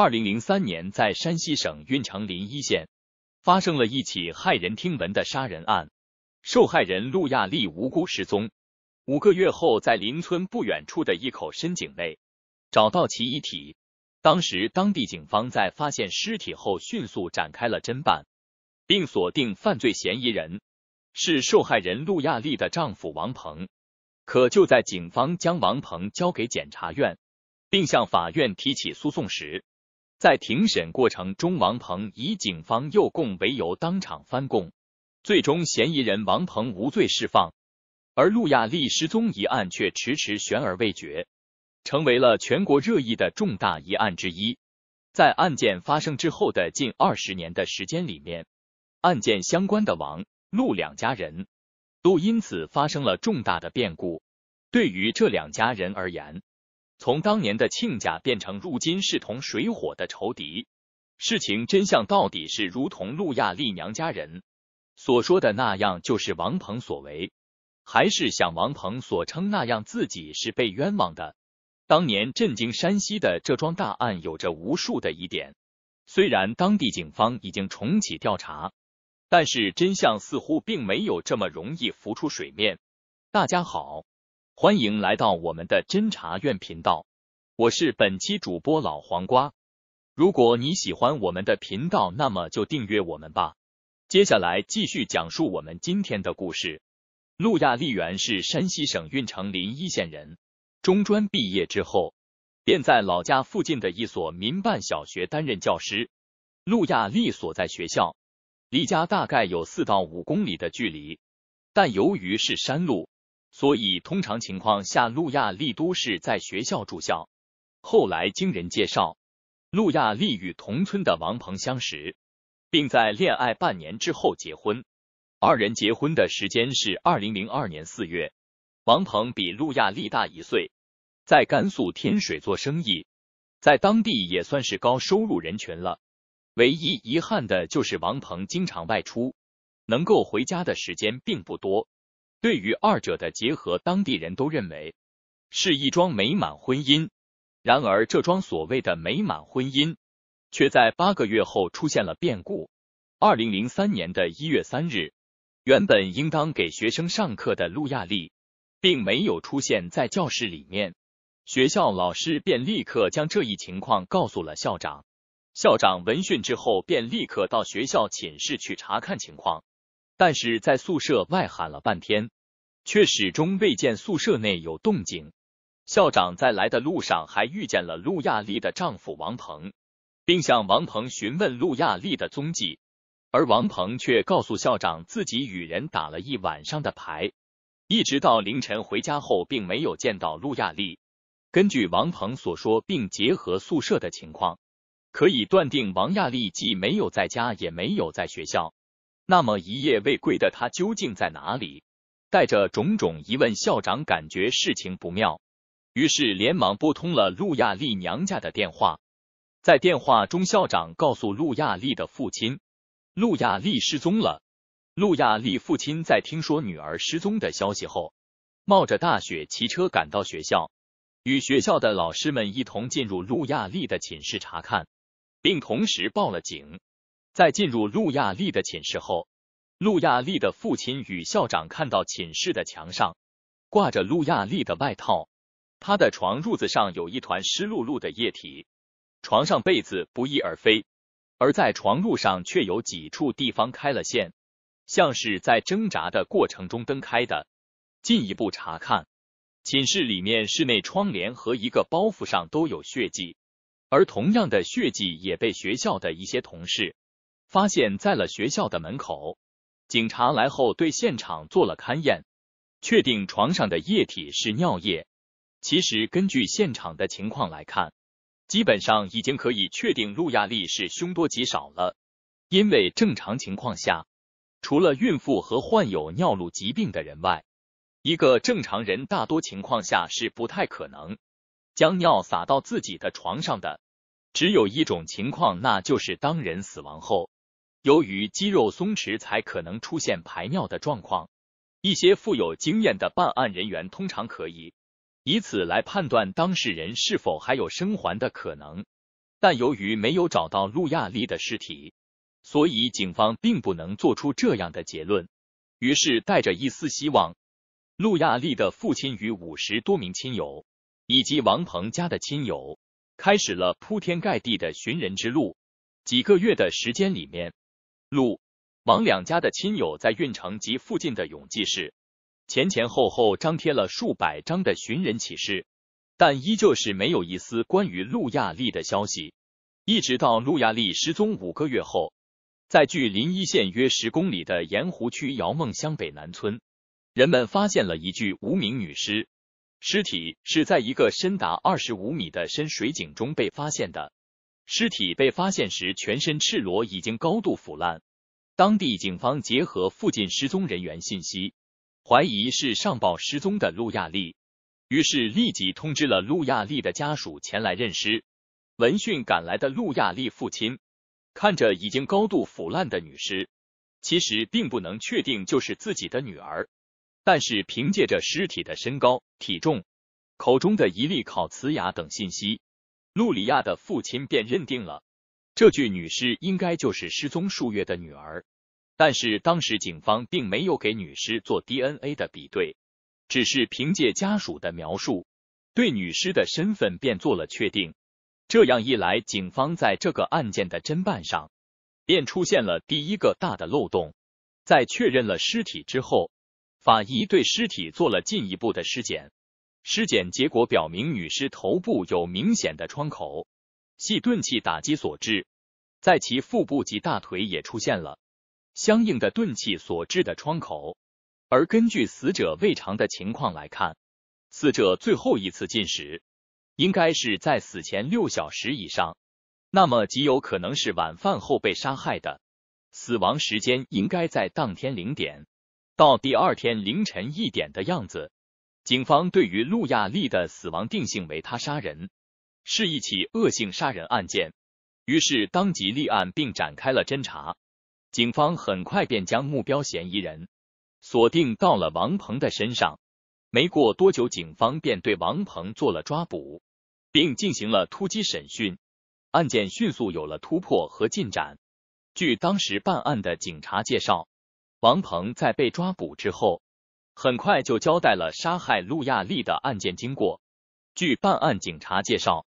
二零零三年，在山西省运城临猗县发生了一起骇人听闻的杀人案。受害人陆亚丽无辜失踪，五个月后，在邻村不远处的一口深井内找到其遗体。当时，当地警方在发现尸体后，迅速展开了侦办，并锁定犯罪嫌疑人是受害人陆亚丽的丈夫王鹏。可就在警方将王鹏交给检察院，并向法院提起诉讼时，在庭审过程中，王鹏以警方诱供为由当场翻供，最终嫌疑人王鹏无罪释放。而陆亚丽失踪一案却迟迟悬而未决，成为了全国热议的重大疑案之一。在案件发生之后的近二十年的时间里面，案件相关的王、陆两家人都因此发生了重大的变故。对于这两家人而言，从当年的亲家变成如今势同水火的仇敌，事情真相到底是如同路亚丽娘家人所说的那样，就是王鹏所为，还是像王鹏所称那样，自己是被冤枉的？当年震惊山西的这桩大案有着无数的疑点，虽然当地警方已经重启调查，但是真相似乎并没有这么容易浮出水面。大家好。欢迎来到我们的侦查院频道，我是本期主播老黄瓜。如果你喜欢我们的频道，那么就订阅我们吧。接下来继续讲述我们今天的故事。路亚丽媛是山西省运城临猗县人，中专毕业之后，便在老家附近的一所民办小学担任教师。路亚丽所在学校离家大概有四到五公里的距离，但由于是山路。所以，通常情况下，路亚丽都是在学校住校。后来经人介绍，路亚丽与同村的王鹏相识，并在恋爱半年之后结婚。二人结婚的时间是二零零二年四月。王鹏比路亚丽大一岁，在甘肃天水做生意，在当地也算是高收入人群了。唯一遗憾的就是王鹏经常外出，能够回家的时间并不多。对于二者的结合，当地人都认为是一桩美满婚姻。然而，这桩所谓的美满婚姻却在八个月后出现了变故。二零零三年的一月三日，原本应当给学生上课的路亚丽，并没有出现在教室里面，学校老师便立刻将这一情况告诉了校长。校长闻讯之后，便立刻到学校寝室去查看情况。但是在宿舍外喊了半天，却始终未见宿舍内有动静。校长在来的路上还遇见了陆亚丽的丈夫王鹏，并向王鹏询问陆亚丽的踪迹，而王鹏却告诉校长自己与人打了一晚上的牌，一直到凌晨回家后，并没有见到陆亚丽。根据王鹏所说，并结合宿舍的情况，可以断定王亚丽既没有在家，也没有在学校。那么一夜未归的他究竟在哪里？带着种种疑问，校长感觉事情不妙，于是连忙拨通了路亚丽娘家的电话。在电话中，校长告诉路亚丽的父亲：“路亚丽失踪了。”路亚丽父亲在听说女儿失踪的消息后，冒着大雪骑车赶到学校，与学校的老师们一同进入路亚丽的寝室查看，并同时报了警。在进入路亚丽的寝室后，路亚丽的父亲与校长看到寝室的墙上挂着路亚丽的外套，他的床褥子上有一团湿漉漉的液体，床上被子不翼而飞，而在床褥上却有几处地方开了线，像是在挣扎的过程中蹬开的。进一步查看，寝室里面室内窗帘和一个包袱上都有血迹，而同样的血迹也被学校的一些同事。发现，在了学校的门口，警察来后对现场做了勘验，确定床上的液体是尿液。其实，根据现场的情况来看，基本上已经可以确定路亚丽是凶多吉少了。因为正常情况下，除了孕妇和患有尿路疾病的人外，一个正常人大多情况下是不太可能将尿撒到自己的床上的。只有一种情况，那就是当人死亡后。由于肌肉松弛，才可能出现排尿的状况。一些富有经验的办案人员通常可以以此来判断当事人是否还有生还的可能。但由于没有找到路亚丽的尸体，所以警方并不能做出这样的结论。于是，带着一丝希望，路亚丽的父亲与五十多名亲友，以及王鹏家的亲友，开始了铺天盖地的寻人之路。几个月的时间里面。陆、王两家的亲友在运城及附近的永济市前前后后张贴了数百张的寻人启事，但依旧是没有一丝关于陆亚丽的消息。一直到陆亚丽失踪五个月后，在距临猗县约十公里的盐湖区姚孟乡北南村，人们发现了一具无名女尸，尸体是在一个深达二十五米的深水井中被发现的。尸体被发现时全身赤裸，已经高度腐烂。当地警方结合附近失踪人员信息，怀疑是上报失踪的路亚丽，于是立即通知了路亚丽的家属前来认尸。闻讯赶来的路亚丽父亲，看着已经高度腐烂的女尸，其实并不能确定就是自己的女儿，但是凭借着尸体的身高、体重、口中的一粒烤瓷牙等信息。路里亚的父亲便认定了这具女尸应该就是失踪数月的女儿，但是当时警方并没有给女尸做 DNA 的比对，只是凭借家属的描述，对女尸的身份便做了确定。这样一来，警方在这个案件的侦办上便出现了第一个大的漏洞。在确认了尸体之后，法医对尸体做了进一步的尸检。尸检结果表明，女尸头部有明显的创口，系钝器打击所致，在其腹部及大腿也出现了相应的钝器所致的创口。而根据死者胃肠的情况来看，死者最后一次进食应该是在死前六小时以上，那么极有可能是晚饭后被杀害的，死亡时间应该在当天零点到第二天凌晨一点的样子。警方对于路亚利的死亡定性为他杀人，是一起恶性杀人案件，于是当即立案并展开了侦查。警方很快便将目标嫌疑人锁定到了王鹏的身上。没过多久，警方便对王鹏做了抓捕，并进行了突击审讯。案件迅速有了突破和进展。据当时办案的警察介绍，王鹏在被抓捕之后。很快就交代了杀害陆亚丽的案件经过。据办案警察介绍，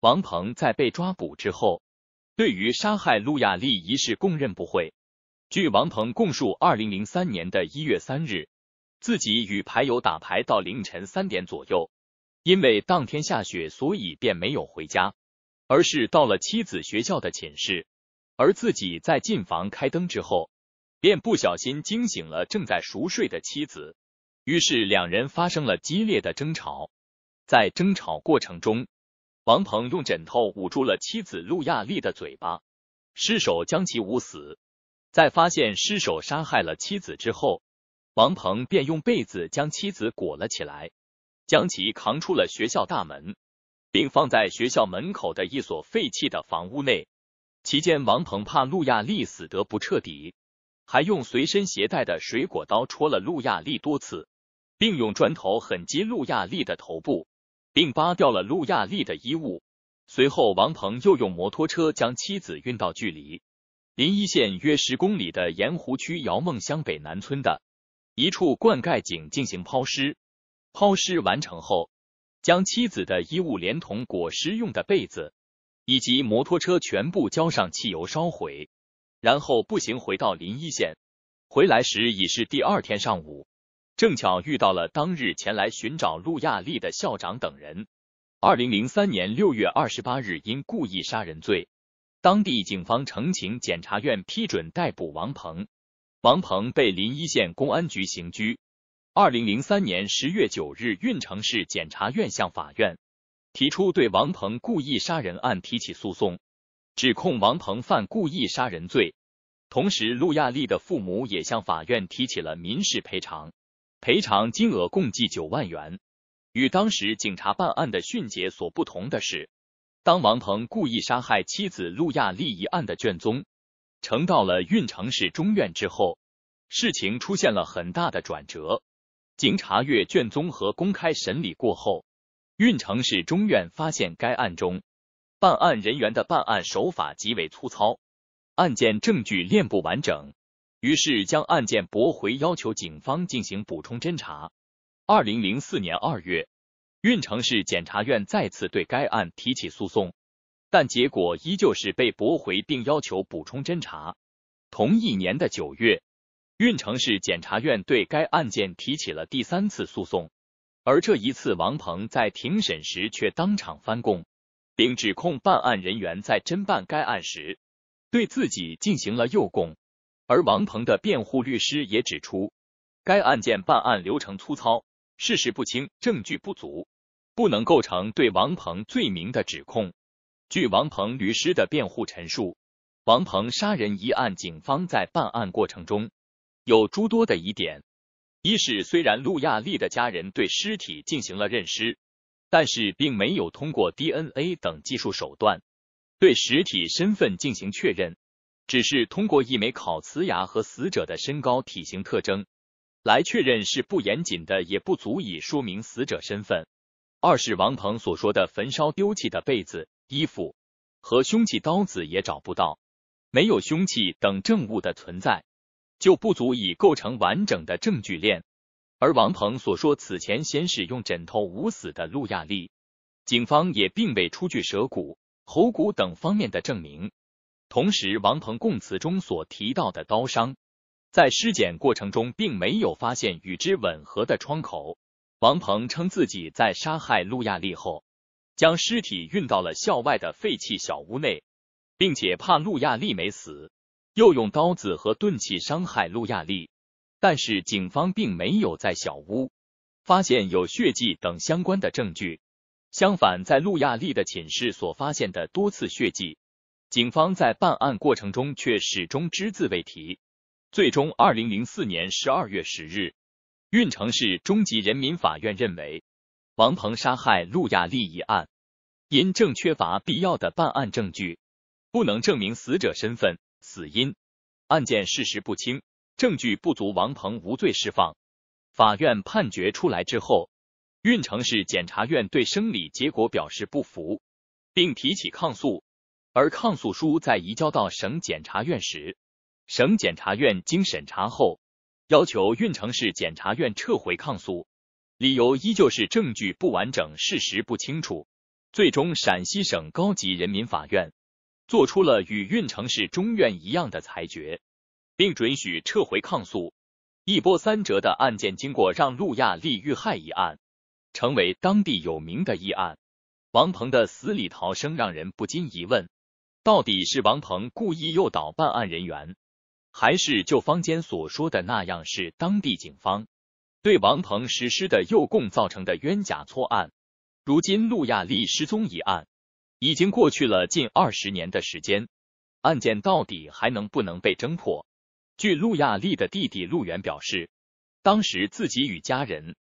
王鹏在被抓捕之后，对于杀害陆亚丽一事供认不讳。据王鹏供述，二零零三年的一月三日，自己与牌友打牌到凌晨三点左右，因为当天下雪，所以便没有回家，而是到了妻子学校的寝室。而自己在进房开灯之后，便不小心惊醒了正在熟睡的妻子。于是两人发生了激烈的争吵，在争吵过程中，王鹏用枕头捂住了妻子陆亚丽的嘴巴，失手将其捂死。在发现失手杀害了妻子之后，王鹏便用被子将妻子裹了起来，将其扛出了学校大门，并放在学校门口的一所废弃的房屋内。期间，王鹏怕陆亚丽死得不彻底，还用随身携带的水果刀戳了陆亚丽多次。并用砖头狠击陆亚丽的头部，并扒掉了陆亚丽的衣物。随后，王鹏又用摩托车将妻子运到距离临沂县约十公里的盐湖区姚孟乡北南村的一处灌溉井进行抛尸。抛尸完成后，将妻子的衣物连同裹尸用的被子以及摩托车全部浇上汽油烧毁，然后步行回到临沂县。回来时已是第二天上午。正巧遇到了当日前来寻找路亚丽的校长等人。二零零三年六月二十八日，因故意杀人罪，当地警方呈请检察院批准逮捕王鹏。王鹏被临猗县公安局刑拘。二零零三年十月九日，运城市检察院向法院提出对王鹏故意杀人案提起诉讼，指控王鹏犯故意杀人罪。同时，陆亚丽的父母也向法院提起了民事赔偿。赔偿金额共计九万元。与当时警察办案的迅捷所不同的是，当王鹏故意杀害妻子陆亚丽一案的卷宗呈到了运城市中院之后，事情出现了很大的转折。经查阅卷宗和公开审理过后，运城市中院发现该案中办案人员的办案手法极为粗糙，案件证据链不完整。于是将案件驳回，要求警方进行补充侦查。二零零四年二月，运城市检察院再次对该案提起诉讼，但结果依旧是被驳回，并要求补充侦查。同一年的九月，运城市检察院对该案件提起了第三次诉讼，而这一次，王鹏在庭审时却当场翻供，并指控办案人员在侦办该案时对自己进行了诱供。而王鹏的辩护律师也指出，该案件办案流程粗糙，事实不清，证据不足，不能构成对王鹏罪名的指控。据王鹏律师的辩护陈述，王鹏杀人一案，警方在办案过程中有诸多的疑点。一是虽然陆亚丽的家人对尸体进行了认尸，但是并没有通过 DNA 等技术手段对实体身份进行确认。只是通过一枚烤瓷牙和死者的身高、体型特征来确认是不严谨的，也不足以说明死者身份。二是王鹏所说的焚烧丢弃的被子、衣服和凶器刀子也找不到，没有凶器等证物的存在，就不足以构成完整的证据链。而王鹏所说此前先使用枕头捂死的陆亚丽，警方也并未出具舌骨、喉骨等方面的证明。同时，王鹏供词中所提到的刀伤，在尸检过程中并没有发现与之吻合的窗口。王鹏称自己在杀害陆亚丽后，将尸体运到了校外的废弃小屋内，并且怕陆亚丽没死，又用刀子和钝器伤害陆亚丽。但是，警方并没有在小屋发现有血迹等相关的证据。相反，在陆亚丽的寝室所发现的多次血迹。警方在办案过程中却始终只字未提。最终，二零零四年十二月十日，运城市中级人民法院认为，王鹏杀害陆亚丽一案，因正缺乏必要的办案证据，不能证明死者身份、死因，案件事实不清，证据不足，王鹏无罪释放。法院判决出来之后，运城市检察院对审理结果表示不服，并提起抗诉。而抗诉书在移交到省检察院时，省检察院经审查后，要求运城市检察院撤回抗诉，理由依旧是证据不完整、事实不清楚。最终，陕西省高级人民法院作出了与运城市中院一样的裁决，并准许撤回抗诉。一波三折的案件经过，让路亚利遇害一案成为当地有名的议案。王鹏的死里逃生，让人不禁疑问。到底是王鹏故意诱导办案人员，还是就坊间所说的那样，是当地警方对王鹏实施的诱供造成的冤假错案？如今陆亚丽失踪一案已经过去了近二十年的时间，案件到底还能不能被侦破？据陆亚丽的弟弟陆源表示，当时自己与家人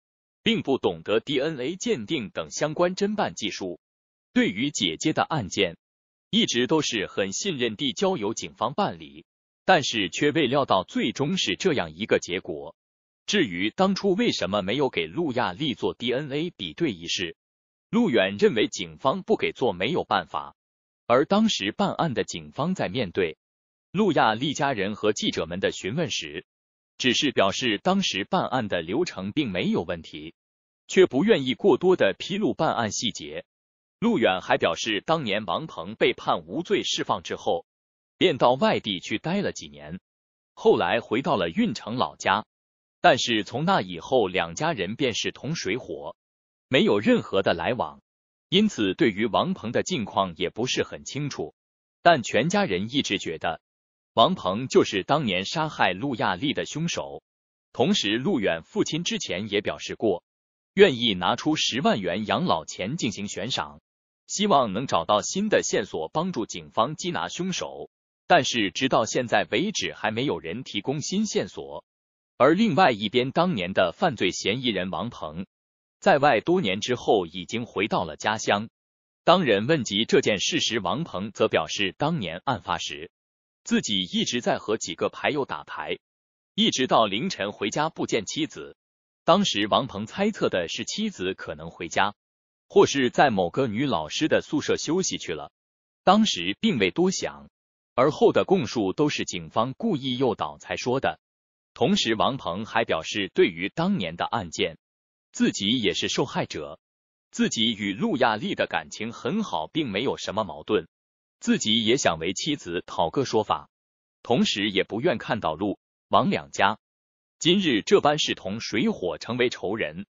并不懂得 DNA 鉴定等相关侦办技术，对于姐姐的案件。一直都是很信任地交由警方办理，但是却未料到最终是这样一个结果。至于当初为什么没有给陆亚丽做 DNA 比对一事，陆远认为警方不给做没有办法。而当时办案的警方在面对陆亚丽家人和记者们的询问时，只是表示当时办案的流程并没有问题，却不愿意过多的披露办案细节。陆远还表示，当年王鹏被判无罪释放之后，便到外地去待了几年，后来回到了运城老家。但是从那以后，两家人便是同水火，没有任何的来往，因此对于王鹏的近况也不是很清楚。但全家人一直觉得王鹏就是当年杀害陆亚丽的凶手。同时，陆远父亲之前也表示过，愿意拿出十万元养老钱进行悬赏。希望能找到新的线索，帮助警方缉拿凶手。但是直到现在为止，还没有人提供新线索。而另外一边，当年的犯罪嫌疑人王鹏，在外多年之后已经回到了家乡。当人问及这件事时，王鹏则表示，当年案发时，自己一直在和几个牌友打牌，一直到凌晨回家不见妻子。当时王鹏猜测的是妻子可能回家。或是在某个女老师的宿舍休息去了，当时并未多想，而后的供述都是警方故意诱导才说的。同时，王鹏还表示，对于当年的案件，自己也是受害者，自己与陆亚丽的感情很好，并没有什么矛盾，自己也想为妻子讨个说法，同时也不愿看到陆王两家今日这般势同水火，成为仇人。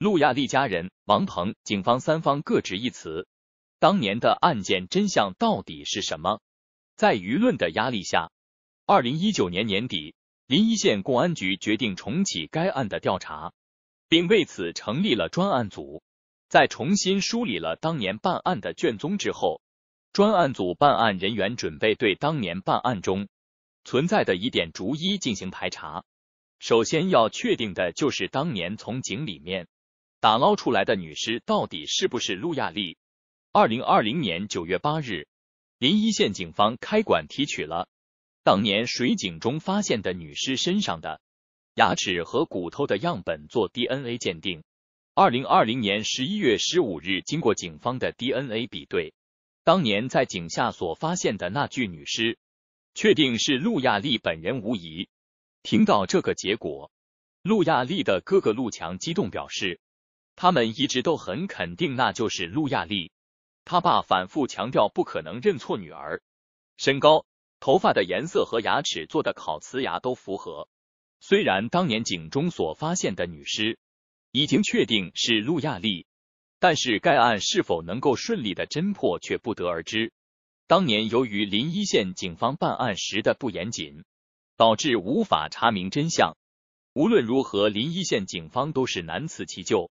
路亚丽家人、王鹏、警方三方各执一词，当年的案件真相到底是什么？在舆论的压力下，二零一九年年底，临邑县公安局决定重启该案的调查，并为此成立了专案组。在重新梳理了当年办案的卷宗之后，专案组办案人员准备对当年办案中存在的疑点逐一进行排查。首先要确定的就是当年从井里面。打捞出来的女尸到底是不是陆亚丽？二零二零年九月八日，临沂县警方开馆提取了当年水井中发现的女尸身上的牙齿和骨头的样本做 DNA 鉴定。二零二零年十一月十五日，经过警方的 DNA 比对，当年在井下所发现的那具女尸，确定是陆亚丽本人无疑。听到这个结果，陆亚丽的哥哥陆强激动表示。他们一直都很肯定，那就是路亚丽。他爸反复强调，不可能认错女儿。身高、头发的颜色和牙齿做的烤瓷牙都符合。虽然当年警中所发现的女尸已经确定是路亚丽，但是该案是否能够顺利的侦破却不得而知。当年由于临沂县警方办案时的不严谨，导致无法查明真相。无论如何，临沂县警方都是难辞其咎。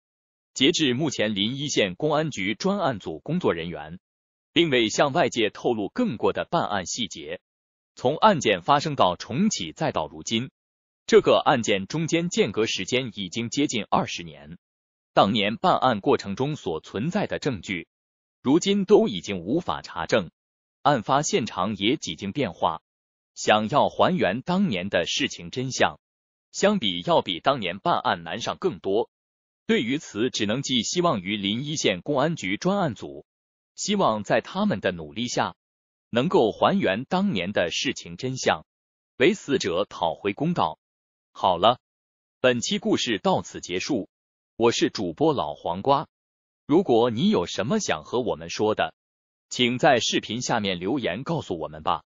截至目前，临猗县公安局专案组工作人员并未向外界透露更过的办案细节。从案件发生到重启，再到如今，这个案件中间间隔时间已经接近二十年。当年办案过程中所存在的证据，如今都已经无法查证，案发现场也几经变化，想要还原当年的事情真相，相比要比当年办案难上更多。对于此，只能寄希望于临猗县公安局专案组，希望在他们的努力下，能够还原当年的事情真相，为死者讨回公道。好了，本期故事到此结束，我是主播老黄瓜。如果你有什么想和我们说的，请在视频下面留言告诉我们吧。